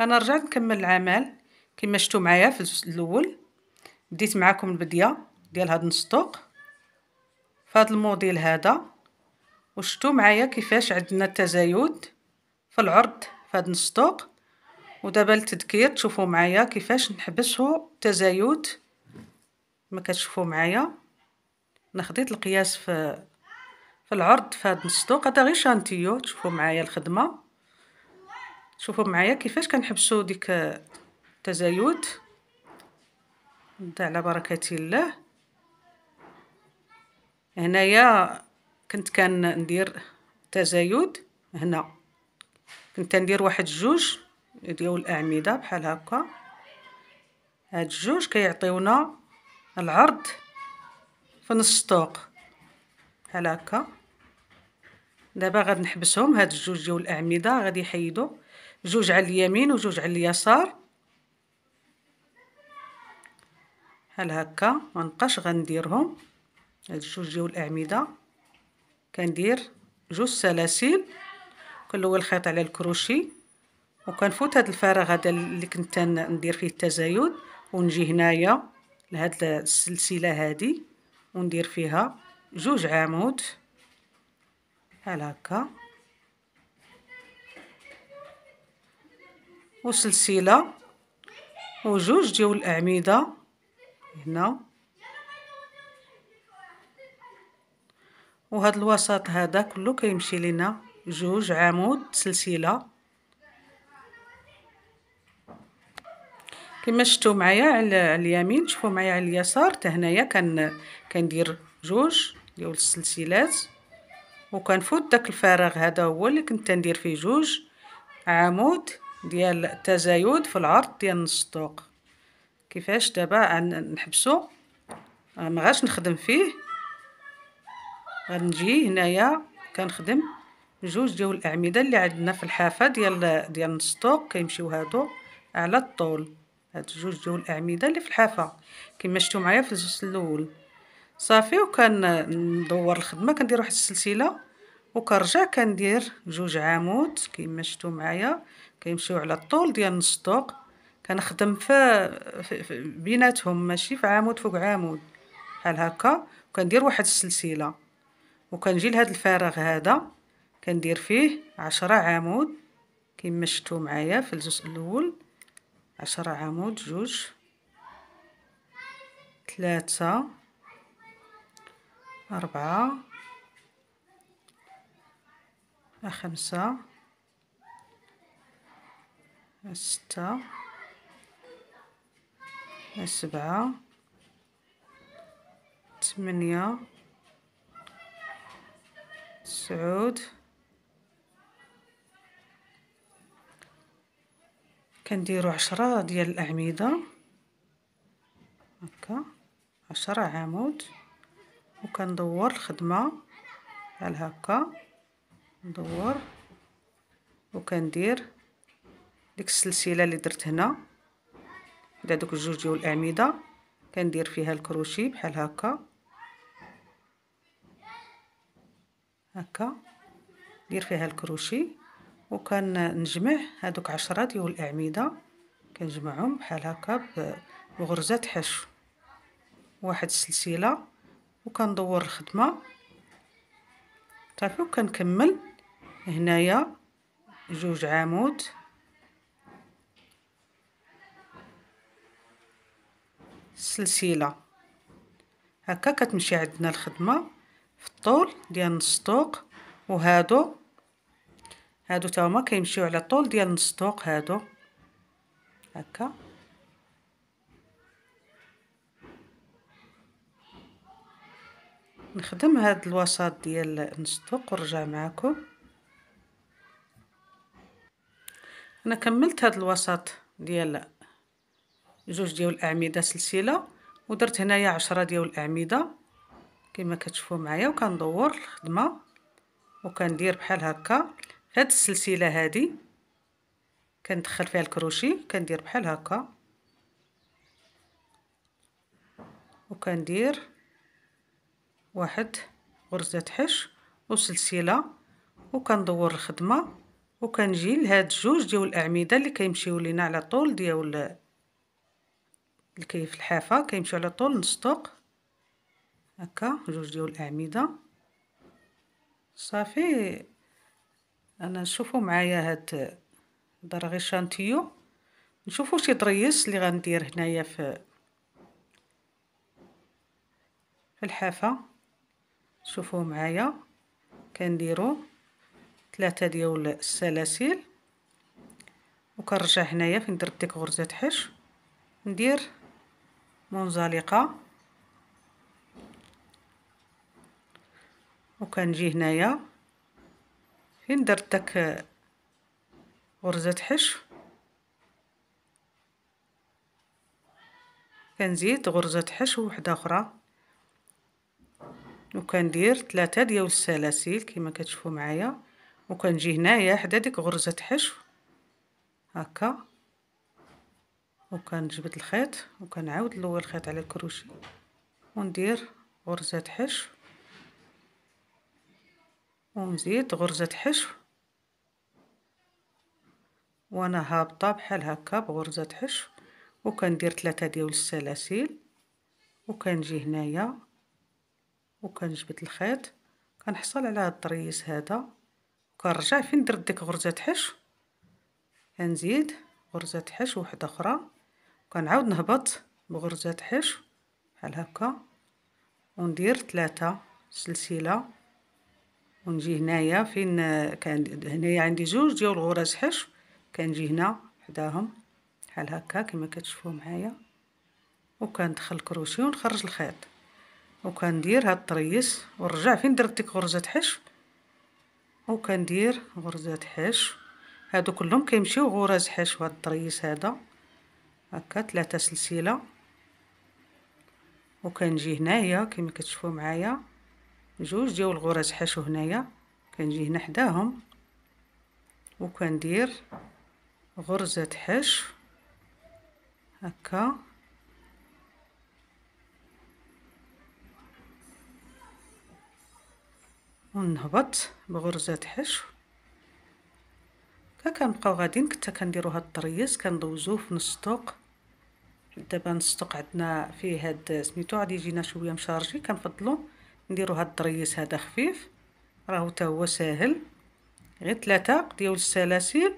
انا رجعت نكمل العمل كما شفتوا معايا في الاول بديت معاكم البديه ديال هاد النسطوق في هذا الموديل هذا وشتو معايا كيفاش عندنا التزايد في العرض في هذا النسطوق ودابا التذكير تشوفوا معايا كيفاش نحبسوا التزايد ما كتشوفوا معايا انا خديت القياس في في العرض في هاد النسطوق هذا غير شانتيو تشوفوا معايا الخدمه شوفوا معايا كيفاش كنحبسوا ديك التزايد نبدا على بركه الله هنايا كنت كندير تزايد هنا كنت ندير واحد جوج ديال الاعمده بحال هكا هاد الجوج كيعطيونا العرض في نص الطوق بحال هكا دابا غنحبسهم نحبسهم هاد الجوج ديال الاعمده غادي يحيدوا جوج على اليمين وجوج على اليسار بحال هكا ما نبقاش غنديرهم هاد الجوج ديال الاعمده كندير جوج سلاسل كنلوي الخيط على الكروشي وكنفوت هاد الفراغ هذا اللي كنت ندير فيه التزايد ونجي هنايا لهاد السلسله هادي وندير فيها جوج عمود بحال هكا وسلسله وجوج ديال الاعمده هنا وهاد الوسط هذا كله كيمشي لينا جوج عمود سلسله كما شفتوا معايا على اليمين شوفوا معايا على اليسار حتى هنايا كن كندير جوج ديال السلسلات وكنفوت داك الفراغ هذا هو اللي كنت ندير فيه جوج عمود ديال التزايد في العرض ديال نص كيفاش دابا نحبسو آه، ما غاش نخدم فيه غنجي هنايا كنخدم جوج ديال الاعمده اللي عندنا في الحافه ديال ديال نص كيمشيو هادو على الطول هاد جوج ديال الاعمده اللي في الحافه كما شفتوا معايا في الجزء الاول صافي وكندور الخدمه كندير واحد السلسله وكنرجع كندير جوج عامود كيما شفتوا معايا كيمشيو على الطول ديال نص طوق كنخدم ف بيناتهم ماشي في عمود فوق عمود بحال هكا وكندير واحد السلسله وكنجي لهاد الفراغ هذا كندير فيه عشرة عمود كيما شفتوا معايا في الجزء الاول عشرة عمود جوج ثلاثة أربعة خمسة ستة سبعة ثمانية سعود كنديرو عشرة ديال الأعمدة هكا عشرة عمود وكندور الخدمة بحال هكا ندور وكندير ديك السلسله اللي درت هنا دا دوك الجوج ديال الاعمده كندير فيها الكروشي بحال هكا هكا ندير فيها الكروشي نجمع هادوك عشرة ديال الاعمده كنجمعهم بحال هكا بغرزه حشو واحد السلسله وكندور الخدمه صافي وكنكمل هنايا جوج عامود سلسله هكا كتمشي عندنا الخدمه في الطول ديال نص طوق وهادو هادو تاهوما كيمشيو على الطول ديال نص طوق هادو هكا نخدم هاد الوسط ديال نص طوق ونرجع معكم انا كملت هذا الوسط ديال جوج ديال الاعمده سلسله ودرت هنايا عشرة ديال الاعمده كما كتشوفوا معايا وكندور الخدمه وكندير بحال هكا هاد السلسله هادي كندخل فيها الكروشي كندير بحال هكا وكندير واحد غرزه حش وسلسله وكندور الخدمه وكنجي لهاد جوج ديال الاعمده اللي كيمشيو لينا على طول ديال الكيف الحافه كيمشيو على طول طوق هكا جوج ديال الاعمده صافي انا نشوفو معايا هاد درغي شانتيو نشوفو شي طريس اللي غندير هنايا في في الحافه شوفوه معايا كنديرو ثلاثة ديال السلاسل وكنرجع هنايا فين درت ديك غرزة حشو ندير منزلقة وكنجي هنايا فين درت داك غرزة حشو كنزيد غرزة حشو وحدة أخرى وكندير ثلاثة ديال السلاسل كما كتشوفوا معايا وكنجي هنايا حدا ديك غرزه حشو هكا وكنجبد الخيط وكنعاود نلوي الخيط على الكروشي وندير غرزه حشو ونزيد غرزه حشو وانا هابطه بحال هكا بغرزه حشو وكندير ثلاثه ديال السلاسل وكنجي هنايا وكنجبد الخيط كنحصل على هاد الطريس هذا كنرجع فين درت ديك غرزه حشو كنزيد غرزه حشو وحده اخرى وكنعاود نهبط بغرزه حشو بحال هكا وندير ثلاثه سلسله ونجي هنايا فين كان هنايا عندي جوج ديال الغرز حشو كنجي هنا حداهم بحال هكا كما كتشوفوا معايا وكندخل الكروشي ونخرج الخيط وكندير هاد الطريس ونرجع فين درت ديك غرزه حشو وكندير غرزات حشو هادو كلهم كيمشيو غرز حشو هاد الطريس هذا هكا ثلاثه سلسله وكنجي هنايا كما كتشوفوا معايا جوج ديال الغرز حشو هنايا كنجي هنا حداهم وكندير غرزه حشو هكا ونهبط بغرزة حشو كا كنبقاو غاديين كنت كنديرو هاد الطريز كندوزوه في نص طوق دابا نص طوق عندنا فيه هاد سميتو غادي يجينا شويه مشارجي كنفضلو نديرو هاد الطريز هذا خفيف راهو تا هو ساهل غير ثلاثة ديال السلاسل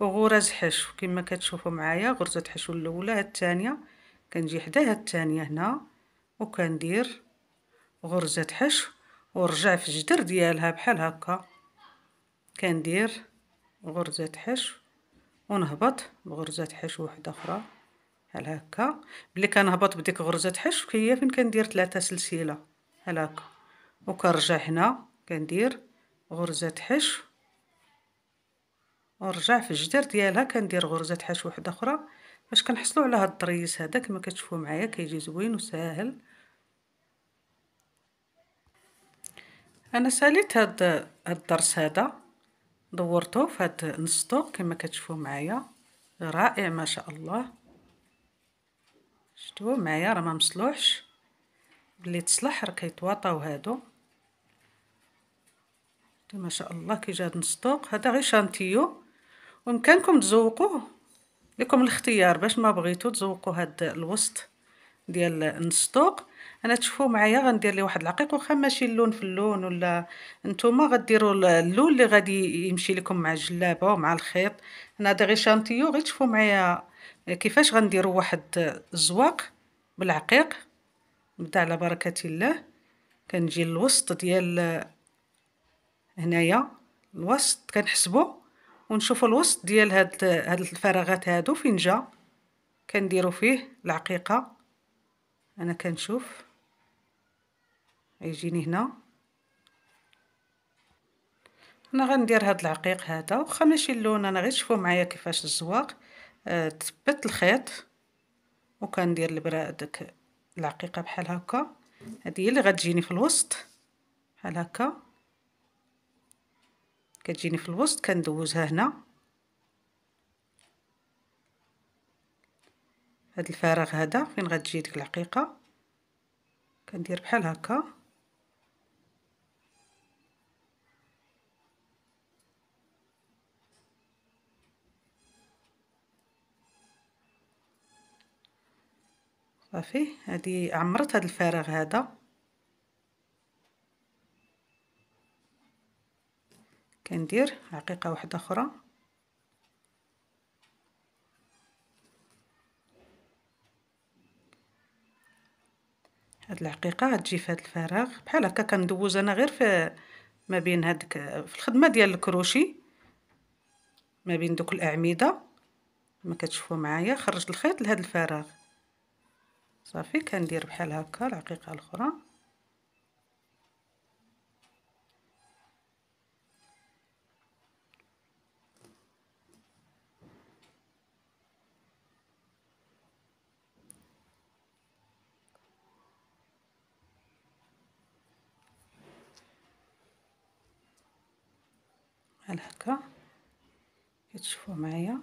وغرز حشو كما كتشوفوا معايا غرزة حشو الاولى هاد الثانيه كنجي حداها الثانيه هنا وكندير غرزة حشو ورجع في الجدر ديالها بحال هكا كندير غرزه حشو ونهبط بغرزه حشو واحده اخرى بحال هكا ملي كنهبط بديك غرزه حشو هي فين كندير ثلاثه سلسله بحال هكا وكنرجع هنا كندير غرزه حشو ورجع في الجدر ديالها كندير غرزه حشو واحده اخرى باش كنحصلوا على هاد الطريس هذا كما كتشوفوا معايا كيجي زوين وساهل انا ساليت هاد هاد الدرس هذا دورته في هاد نص كما كتشوفوا معايا رائع ما شاء الله شتوه معايا راه ما مصلوحش بلي تصلح راه كيتواطاو هادو ما شاء الله كي جا هاد نص هذا غير شانتيو وامكانكم تزوقوه لكم الاختيار باش ما بغيتو تزوقوا هاد الوسط ديال النصطوق انا تشوفوا معايا غندير لي واحد العقيق واخا ماشي اللون في اللون ولا نتوما غديروا اللون اللي غادي يمشي لكم مع الجلابه ومع الخيط انا هذا غير شانتيو غير تشوفوا معايا كيفاش غنديروا واحد الزواق بالعقيق نبدا على بركه الله كنجي للوسط ديال هنايا الوسط كنحسبو ونشوفوا الوسط ديال هاد هاد الفراغات هادو فين جا كنديروا فيه العقيقه انا كنشوف يجيني هنا انا غندير هاد العقيق هذا واخا ماشي اللون انا غير شوفوا معايا كيفاش الزواق آه تثبت الخيط وكندير البراء داك العقيقه بحال هكا هذه هي اللي غتجيني في الوسط بحال هكا كتجيني في الوسط كندوزها هنا هاد الفراغ هذا فين غتجي ديك العقيقه كندير بحال هكا صافي هادي عمرت هاد الفراغ هذا كندير عقيقه واحده اخرى هاد العقيقه تجي في هاد الفراغ بحال هكا كندوز انا غير في ما بين هادك في الخدمه ديال الكروشي ما بين دوك الاعمده ما كتشوفوا معايا خرجت الخيط لهاد الفراغ صافي كندير بحال هكا العقيقه الاخرى بحال هكا كتشوفوا معايا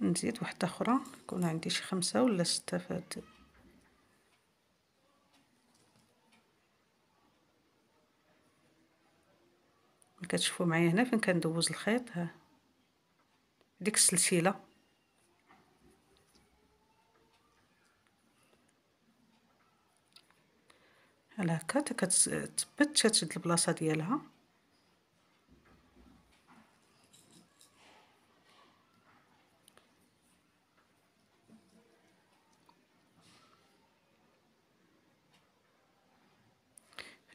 نزيد واحده اخرى يكون عندي شي خمسة ولا ستة فهاد كتشوفوا معايا هنا فين كندوز الخيط ها ديك السلسله على هكا حتى كتثبت تشد البلاصه ديالها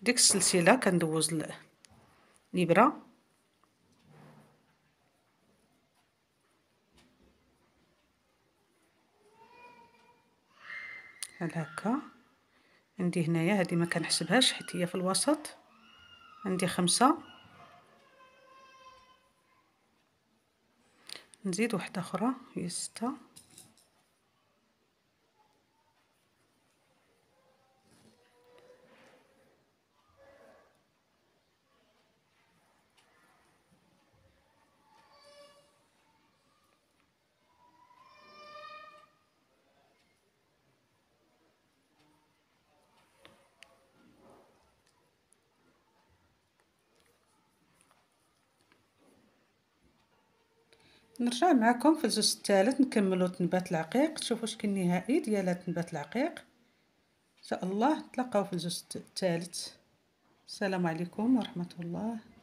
ديك السلسله كندوز لبرا بحال هكا عندي هنايا هادي ما كنحسبهاش حيت هي في الوسط عندي خمسة نزيد واحدة أخرى هي ستة نرجع معكم في الجزء الثالث نكملوا تنبات العقيق تشوفوا شكل النهائي ديال تنبات العقيق ان شاء الله نتلاقاو في الجزء الثالث السلام عليكم ورحمه الله